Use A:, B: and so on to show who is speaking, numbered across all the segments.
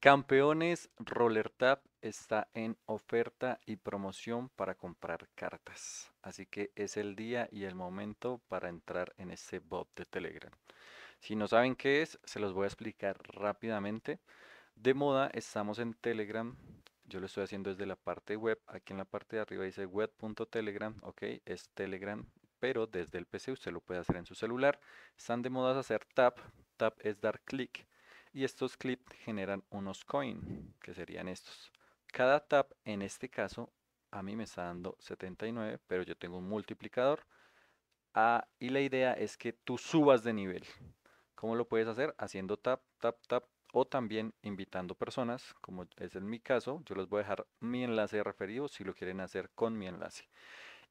A: Campeones Roller Tap está en oferta y promoción para comprar cartas. Así que es el día y el momento para entrar en ese bot de Telegram. Si no saben qué es, se los voy a explicar rápidamente. De moda estamos en Telegram. Yo lo estoy haciendo desde la parte web. Aquí en la parte de arriba dice web.telegram. Ok, es Telegram. Pero desde el PC usted lo puede hacer en su celular. Están de moda hacer tap. Tap es dar clic y estos clips generan unos coin, que serían estos. Cada tap, en este caso, a mí me está dando 79, pero yo tengo un multiplicador. Ah, y la idea es que tú subas de nivel. ¿Cómo lo puedes hacer? Haciendo tap, tap, tap o también invitando personas, como es en mi caso. Yo les voy a dejar mi enlace referido si lo quieren hacer con mi enlace.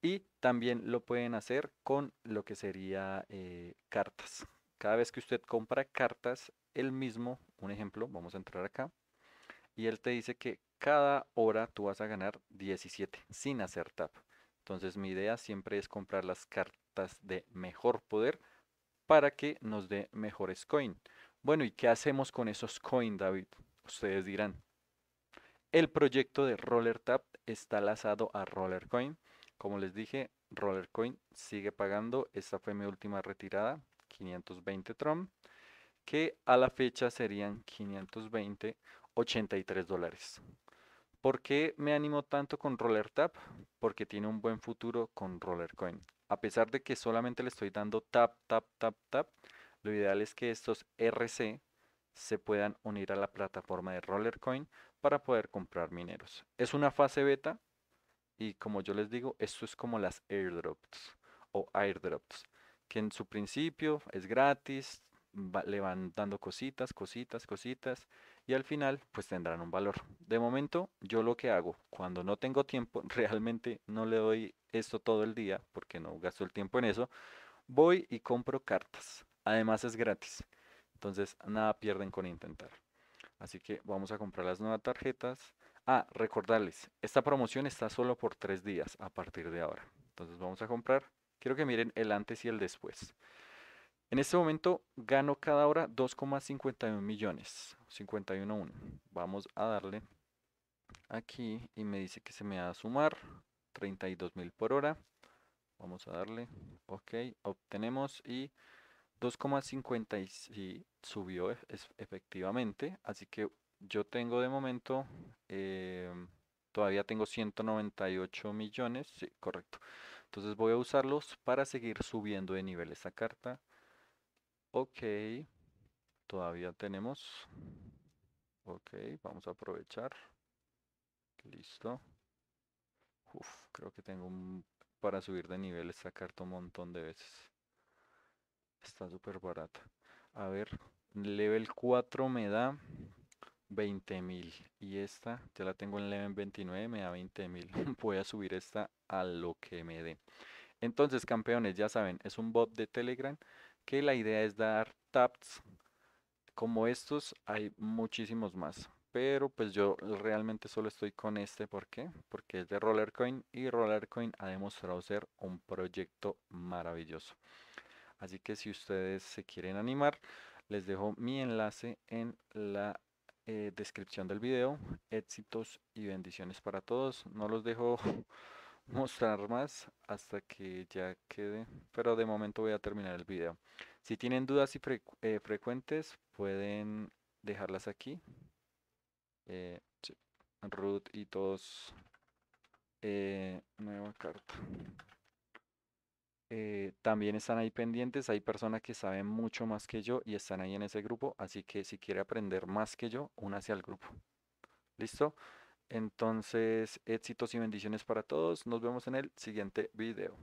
A: Y también lo pueden hacer con lo que sería eh, cartas. Cada vez que usted compra cartas, él mismo, un ejemplo, vamos a entrar acá, y él te dice que cada hora tú vas a ganar 17 sin hacer tap. Entonces mi idea siempre es comprar las cartas de mejor poder para que nos dé mejores coin. Bueno, ¿y qué hacemos con esos coin, David? Ustedes dirán. El proyecto de Roller Tap está lazado a Rollercoin. Como les dije, Rollercoin sigue pagando. Esta fue mi última retirada. 520 Trump que a la fecha serían 520, 83 dólares. ¿Por qué me animo tanto con Roller Tap? Porque tiene un buen futuro con RollerCoin. A pesar de que solamente le estoy dando tap, tap, tap, tap, lo ideal es que estos RC se puedan unir a la plataforma de Rollercoin para poder comprar mineros. Es una fase beta y como yo les digo, esto es como las airdrops o airdrops que en su principio es gratis, le van dando cositas, cositas, cositas, y al final pues tendrán un valor. De momento yo lo que hago cuando no tengo tiempo, realmente no le doy esto todo el día porque no gasto el tiempo en eso, voy y compro cartas. Además es gratis, entonces nada pierden con intentar. Así que vamos a comprar las nuevas tarjetas. Ah, recordarles, esta promoción está solo por tres días a partir de ahora. Entonces vamos a comprar Quiero que miren el antes y el después. En este momento gano cada hora 2,51 millones. 51.1. Vamos a darle aquí y me dice que se me va a sumar 32 mil por hora. Vamos a darle. Ok, obtenemos y 2,50 y subió efectivamente. Así que yo tengo de momento, em, todavía tengo 198 millones. Sí, correcto. Entonces voy a usarlos para seguir subiendo de nivel esta carta. Ok, todavía tenemos. Ok, vamos a aprovechar. Listo. Uf, creo que tengo para subir de nivel esta carta un montón de veces. Está súper barata. A ver, level 4 me da 20.000 y esta ya la tengo en 11.29, 29 me da 20.000 voy a subir esta a lo que me dé entonces campeones ya saben es un bot de telegram que la idea es dar taps como estos hay muchísimos más pero pues yo realmente solo estoy con este ¿por qué? porque es de Rollercoin y Rollercoin ha demostrado ser un proyecto maravilloso así que si ustedes se quieren animar les dejo mi enlace en la eh, descripción del video. Éxitos y bendiciones para todos. No los dejo mostrar más hasta que ya quede, pero de momento voy a terminar el video. Si tienen dudas y eh, frecuentes, pueden dejarlas aquí. Eh, root y todos. nueva carta. Eh, también están ahí pendientes. Hay personas que saben mucho más que yo y están ahí en ese grupo. Así que si quiere aprender más que yo, únase al grupo. ¿Listo? Entonces, éxitos y bendiciones para todos. Nos vemos en el siguiente video.